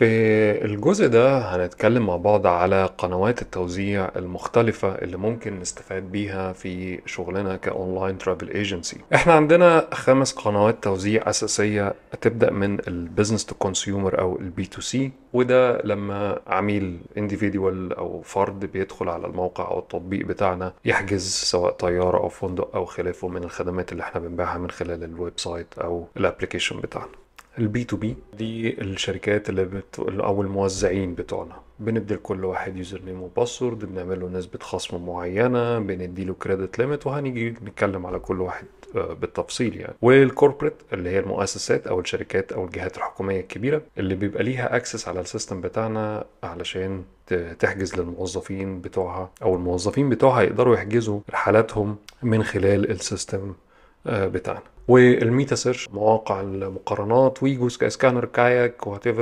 في الجزء ده هنتكلم مع بعض على قنوات التوزيع المختلفة اللي ممكن نستفاد بيها في شغلنا كأونلاين ترافل ايجنسي احنا عندنا خمس قنوات توزيع أساسية تبدأ من البيزنس تو كونسيومر أو البي تو سي وده لما عميل انديفيديوال أو فرد بيدخل على الموقع أو التطبيق بتاعنا يحجز سواء طيارة أو فندق أو خلافه من الخدمات اللي احنا بنبيعها من خلال الويب سايت أو الابليكيشن بتاعنا البي تو بي دي الشركات اللي بت... او الموزعين بتوعنا بندي لكل واحد يوزر نيم وباسورد بنعمل له نسبه خصم معينه بندي له كريدت ليميت وهنيجي نتكلم على كل واحد آه، بالتفصيل يعني والكوربريت اللي هي المؤسسات او الشركات او الجهات الحكوميه الكبيره اللي بيبقى ليها اكسس على السيستم بتاعنا علشان تحجز للموظفين بتوعها او الموظفين بتوعها يقدروا يحجزوا رحلاتهم من خلال السيستم آه، بتاعنا والميتا سيرش مواقع المقارنات ويجوز كاسكانر كاياك وات آه،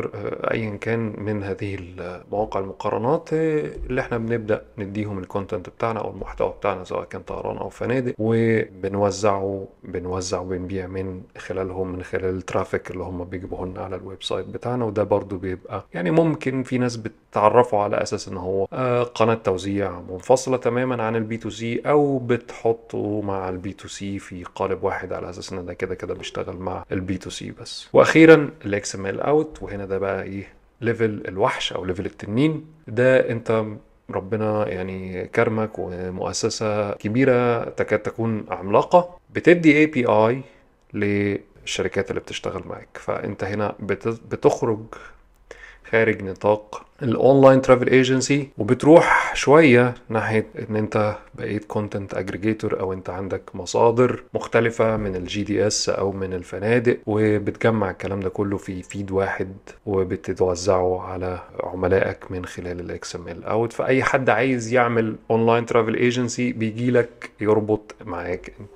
ايا كان من هذه المواقع المقارنات آه، اللي احنا بنبدا نديهم الكونتنت بتاعنا او المحتوى بتاعنا سواء كان طيران او فنادق وبنوزعه بنوزع وبنبيع من خلالهم من خلال الترافيك اللي هم بيجيبوه لنا على الويب سايت بتاعنا وده برضو بيبقى يعني ممكن في ناس بتعرفه على اساس ان هو آه، قناه توزيع منفصله تماما عن البي تو سي او بتحطه مع البي تو سي في قالب واحد على اساس اساس ان انا كده كده بشتغل مع البي تو سي بس واخيرا الاكس ام ال اوت وهنا ده بقى ايه ليفل الوحش او ليفل التنين ده انت ربنا يعني كرمك ومؤسسه كبيره تكاد تكون عملاقه بتدي اي بي اي للشركات اللي بتشتغل معاك فانت هنا بتخرج خارج نطاق الاونلاين ترافل ايجنسي وبتروح شويه ناحيه ان انت بقيت كونتنت اجريجيتور او انت عندك مصادر مختلفه من الجي دي اس او من الفنادق وبتجمع الكلام ده كله في فيد واحد وبتتوزعه على عملائك من خلال الاكس ام ال اوت فاي حد عايز يعمل اونلاين ترافل ايجنسي بيجي لك يربط معاك